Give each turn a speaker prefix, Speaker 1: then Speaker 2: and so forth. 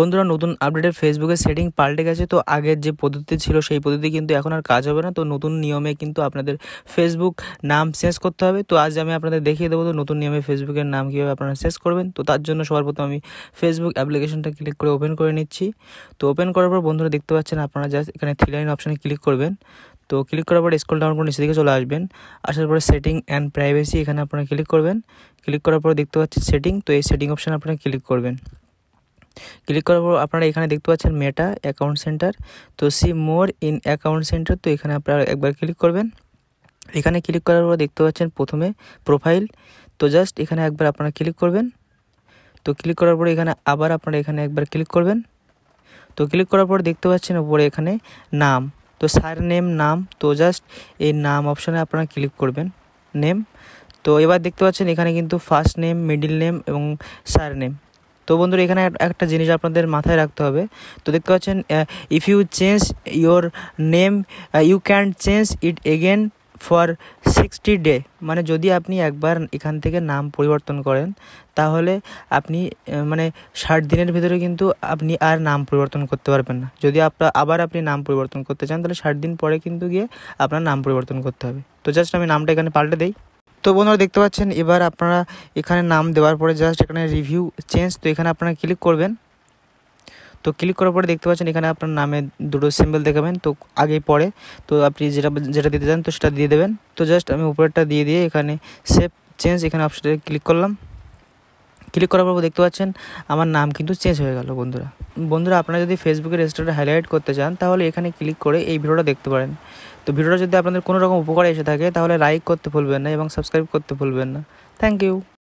Speaker 1: বন্ধুরা নতুন আপডেটে ফেসবুকের সেটিং পাল্টে গেছে তো আগের যে পদ্ধতি ছিল সেই পদ্ধতি কিন্তু এখন আর কাজ হবে না তো নতুন নিয়মে কিন্তু আপনাদের ফেসবুক নাম চেঞ্জ করতে হবে তো আজ আমি আপনাদের দেখিয়ে দেবো তো নতুন নিয়মে ফেসবুকের নাম কীভাবে আপনারা চেঞ্জ করবেন তো তার জন্য সবার প্রথম আমি ফেসবুক অ্যাপ্লিকেশনটা ক্লিক করে ওপেন করে নিচ্ছি তো ওপেন করার পর বন্ধুরা দেখতে পাচ্ছেন আপনারা জাস্ট এখানে থ্রি লাইন অপশানে ক্লিক করবেন তো ক্লিক করার পর স্কুল ডাউন করে নিচে দিকে চলে আসবেন আসার পরে সেটিং অ্যান্ড প্রাইভেসি এখানে আপনারা ক্লিক করবেন ক্লিক করার পর দেখতে পাচ্ছেন সেটিং তো এই সেটিং অপশানে আপনারা ক্লিক করবেন ক্লিক করার পর আপনারা এখানে দেখতে পাচ্ছেন মেটা অ্যাকাউন্ট সেন্টার তো see more in account centre তো এখানে আপনারা একবার ক্লিক করবেন এখানে ক্লিক করার পর দেখতে পাচ্ছেন প্রথমে প্রোফাইল তো জাস্ট এখানে একবার আপনারা ক্লিক করবেন তো ক্লিক করার পরে এখানে আবার আপনারা এখানে একবার ক্লিক করবেন তো ক্লিক করার পর দেখতে পাচ্ছেন উপরে এখানে নাম তো সার নেম নাম তো জাস্ট এই নাম অপশানে আপনারা ক্লিক করবেন নেম তো এবার দেখতে পাচ্ছেন এখানে কিন্তু ফার্স্ট নেম মিডিল নেম এবং সার নেম তো বন্ধুরা এখানে একটা জিনিস আপনাদের মাথায় রাখতে হবে তো দেখতে পাচ্ছেন if you change your name you can change it again for sixty day মানে যদি আপনি একবার এখান থেকে নাম পরিবর্তন করেন তাহলে আপনি মানে ষাট দিনের ভিতরে কিন্তু আপনি আর নাম পরিবর্তন করতে পারবেন না যদি আপনার আবার আপনি নাম পরিবর্তন করতে চান তাহলে ষাট দিন পরে কিন্তু গিয়ে আপনার নাম পরিবর্তন করতে হবে তো জাস্ট আমি নামটা এখানে পাল্টে দিই তো বন্ধুরা দেখতে পাচ্ছেন এবার আপনারা এখানে নাম দেওয়ার পরে জাস্ট এখানে রিভিউ চেঞ্জ তো এখানে আপনারা ক্লিক করবেন তো ক্লিক করার পরে দেখতে পাচ্ছেন এখানে আপনার নামে দুটো সিম্বল দেখাবেন তো আগে পরে তো আপনি যেটা যেটা দিতে চান তো সেটা দিয়ে দেবেন তো জাস্ট আমি উপরেরটা দিয়ে দিয়ে এখানে সেভ চেঞ্জ এখানে অপশানে ক্লিক করলাম ক্লিক করার পর দেখতে পাচ্ছেন আমার নাম কিন্তু চেঞ্জ হয়ে গেল বন্ধুরা বন্ধুরা আপনারা যদি ফেসবুকের স্টোরি হাইলাইট করতে চান তাহলে এখানে ক্লিক করে এই ভিডিওটা দেখতে পারেন তো ভিডিওটা যদি আপনাদের কোনো রকম উপকারে এসে থাকে তাহলে লাইক করতে ভুলবেন না এবং সাবস্ক্রাইব করতে ভুলবেন না থ্যাংক ইউ